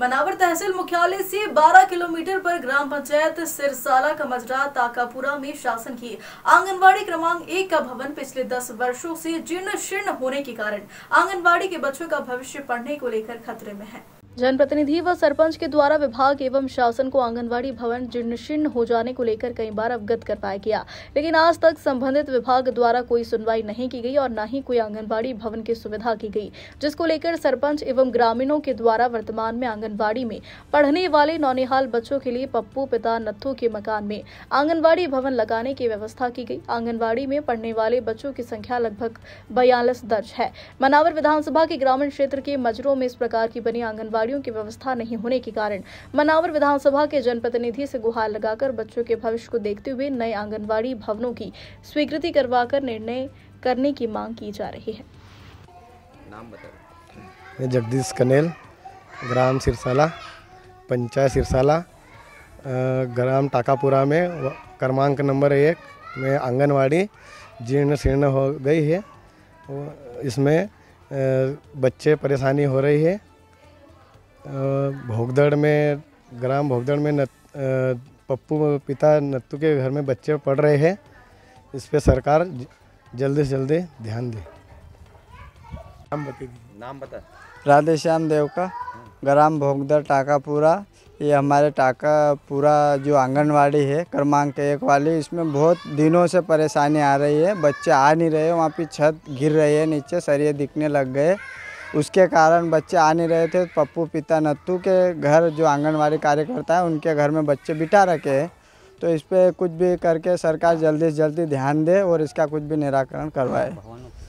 मनावर तहसील मुख्यालय से 12 किलोमीटर पर ग्राम पंचायत सिरसाला का मजरा ताकापुरा में शासन की आंगनबाड़ी क्रमांक एक का भवन पिछले 10 वर्षों से जीर्ण शीर्ण होने के कारण आंगनबाड़ी के बच्चों का भविष्य पढ़ने को लेकर खतरे में है जनप्रतिनिधि व सरपंच के द्वारा विभाग एवं शासन को आंगनबाड़ी भवन जीर्णशीर्ण हो जाने को लेकर कई बार अवगत करवाया गया लेकिन आज तक संबंधित विभाग द्वारा कोई सुनवाई नहीं की गई और न ही कोई आंगनबाड़ी भवन की सुविधा की गई जिसको लेकर सरपंच एवं ग्रामीणों के द्वारा वर्तमान में आंगनबाड़ी में पढ़ने वाले नौनिहाल बच्चों के लिए पप्पू पिता नत्थू के मकान में आंगनबाड़ी भवन लगाने की व्यवस्था की गई आंगनबाड़ी में पढ़ने वाले बच्चों की संख्या लगभग बयालीस दर्ज है मनावर विधानसभा के ग्रामीण क्षेत्र के मजरों में इस प्रकार की बनी आंगनबाड़ी गाड़ियों की व्यवस्था नहीं होने के कारण मनावर विधानसभा के जनप्रतिनिधि से गुहार लगाकर बच्चों के भविष्य को देखते हुए नए आंगनबाड़ी भवनों की स्वीकृति करवाकर निर्णय करने की मांग की जा रही है जगदीश कनेल ग्राम सिरसाला पंचायत सिरसाला ग्राम टाकापुरा में क्रमांक नंबर एक में आंगनवाड़ी जीर्ण शीर्ण हो गई है इसमें बच्चे परेशानी हो रही है भोगदड़ में ग्राम भोगदड़ में नत, पप्पू पिता नत्तू के घर में बच्चे पढ़ रहे हैं इस पर सरकार जल्दी से जल्दी ध्यान दे नाम बता नाम बता राधे श्याम देव का ग्राम भोगदड़ टाकापुरा ये हमारे टाकापुरा जो आंगनवाड़ी है क्रमांक एक वाली इसमें बहुत दिनों से परेशानी आ रही है बच्चे आ नहीं रहे वहाँ पे छत गिर रही है नीचे सरिये दिखने लग गए उसके कारण बच्चे आ नहीं रहे थे पप्पू पिता नत्तू के घर जो आंगनबाड़ी कार्यकर्ता है उनके घर में बच्चे बिठा रखे हैं तो इस पर कुछ भी करके सरकार जल्दी से जल्दी ध्यान दे और इसका कुछ भी निराकरण करवाए